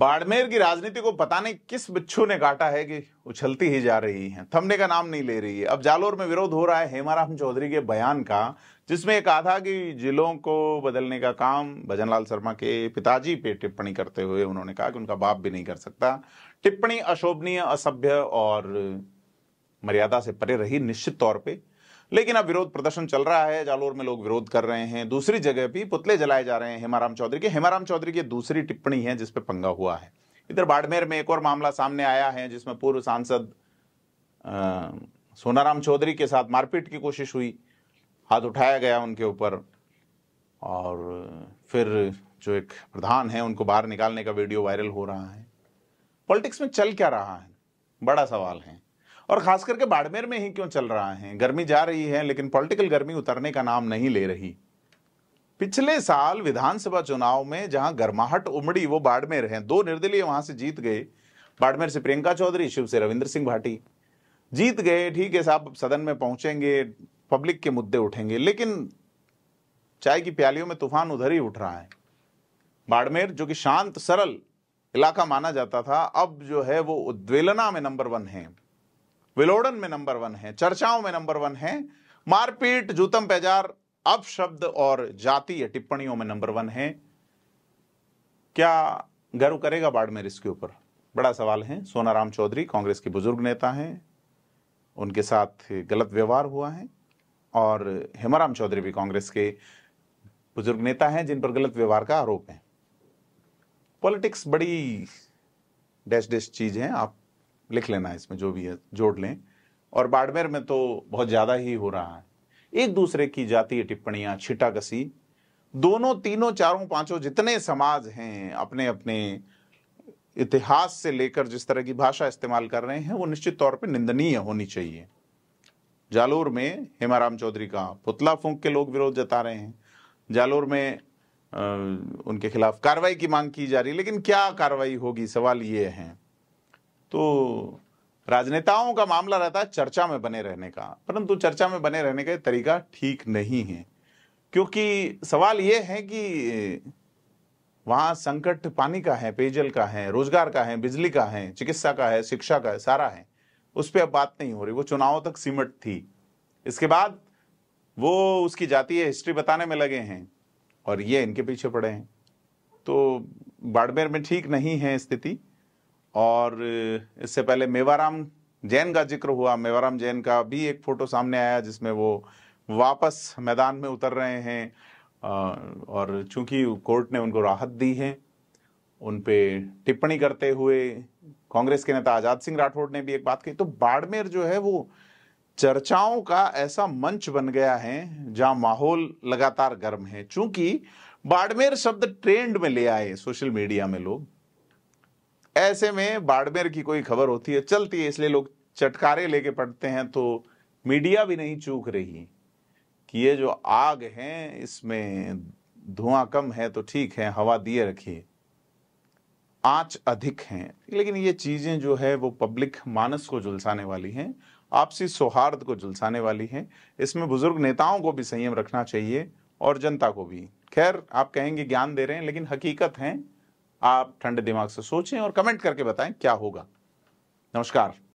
बाड़मेर की राजनीति को पता नहीं किस बिच्छू ने काटा है कि उछलती ही जा रही है थमने का नाम नहीं ले रही है अब जालोर में विरोध हो रहा है हेमाराम चौधरी के बयान का जिसमें ये कहा था कि जिलों को बदलने का काम भजनलाल शर्मा के पिताजी पे टिप्पणी करते हुए उन्होंने कहा कि उनका बाप भी नहीं कर सकता टिप्पणी अशोभनीय असभ्य और मर्यादा से परे रही निश्चित तौर पर लेकिन अब विरोध प्रदर्शन चल रहा है जालोर में लोग विरोध कर रहे हैं दूसरी जगह भी पुतले जलाए जा रहे हैं हेमाराम चौधरी के हेमाराम चौधरी की दूसरी टिप्पणी है जिसपे पंगा हुआ है इधर बाड़मेर में एक और मामला सामने आया है जिसमें पूर्व सांसद सोनाराम चौधरी के साथ मारपीट की कोशिश हुई हाथ उठाया गया उनके ऊपर और फिर जो एक प्रधान है उनको बाहर निकालने का वीडियो वायरल हो रहा है पॉलिटिक्स में चल क्या रहा है बड़ा सवाल है और खास करके बाड़मेर में ही क्यों चल रहा है गर्मी जा रही है लेकिन पॉलिटिकल गर्मी उतरने का नाम नहीं ले रही पिछले साल विधानसभा चुनाव में जहां गर्माहट उमड़ी वो बाड़मेर है दो निर्दलीय वहां से जीत गए बाड़मेर से प्रियंका चौधरी शिव से रविंद्र सिंह भाटी जीत गए ठीक है साहब सदन में पहुंचेंगे पब्लिक के मुद्दे उठेंगे लेकिन चाय की प्यालियों में तूफान उधर ही उठ रहा है बाड़मेर जो कि शांत सरल इलाका माना जाता था अब जो है वो उद्वेलना में नंबर वन है विलोड़न में नंबर वन है चर्चाओं में नंबर वन है मारपीट जूतम पेजार अपशब्द और जातीय टिप्पणियों में नंबर वन है क्या गर्व करेगा बाड़मेर इसके ऊपर बड़ा सवाल है सोनाराम चौधरी कांग्रेस के बुजुर्ग नेता हैं उनके साथ गलत व्यवहार हुआ है और हेमाराम चौधरी भी कांग्रेस के बुजुर्ग नेता हैं जिन पर गलत व्यवहार का आरोप है पॉलिटिक्स बड़ी डैश डैश चीज है आप लिख लेना इसमें जो भी है जोड़ लें और बाड़मेर में तो बहुत ज़्यादा ही हो रहा है एक दूसरे की जातीय टिप्पणियां छिटाकसी दोनों तीनों चारों पांचों जितने समाज हैं अपने अपने इतिहास से लेकर जिस तरह की भाषा इस्तेमाल कर रहे हैं वो निश्चित तौर पर निंदनीय होनी चाहिए जालोर में हेमाराम चौधरी का पुतला फूंक के लोग विरोध जता रहे हैं जालोर में आ, उनके खिलाफ कार्रवाई की मांग की जा रही है लेकिन क्या कार्रवाई होगी सवाल ये है तो राजनेताओं का मामला रहता है चर्चा में बने रहने का परंतु चर्चा में बने रहने का तरीका ठीक नहीं है क्योंकि सवाल ये है कि वहाँ संकट पानी का है पेयजल का है रोजगार का है बिजली का है चिकित्सा का है शिक्षा का है सारा है उस पर अब बात नहीं हो रही वो चुनावों तक सिमट थी इसके बाद वो उसकी जातीय हिस्ट्री बताने में लगे हैं और ये इनके पीछे पड़े हैं तो बाड़मेर में ठीक नहीं है स्थिति और इससे पहले मेवाराम जैन का जिक्र हुआ मेवाराम जैन का भी एक फ़ोटो सामने आया जिसमें वो वापस मैदान में उतर रहे हैं और चूंकि कोर्ट ने उनको राहत दी है उन पे टिप्पणी करते हुए कांग्रेस के नेता आज़ाद सिंह राठौड़ ने भी एक बात कही तो बाड़मेर जो है वो चर्चाओं का ऐसा मंच बन गया है जहां माहौल लगातार गर्म है चूंकि बाड़मेर शब्द ट्रेंड में ले आए सोशल मीडिया में लोग ऐसे में बाड़मेर की कोई खबर होती है चलती है इसलिए लोग चटकारे लेके पढ़ते हैं तो मीडिया भी नहीं चूक रही कि ये जो आग है इसमें धुआं कम है तो ठीक है हवा दिए रखिए आँच अधिक हैं लेकिन ये चीज़ें जो है वो पब्लिक मानस को झुलसाने वाली हैं आपसी सौहार्द को झुलसाने वाली हैं इसमें बुजुर्ग नेताओं को भी संयम रखना चाहिए और जनता को भी खैर आप कहेंगे ज्ञान दे रहे हैं लेकिन हकीकत है आप ठंडे दिमाग से सोचें और कमेंट करके बताएं क्या होगा नमस्कार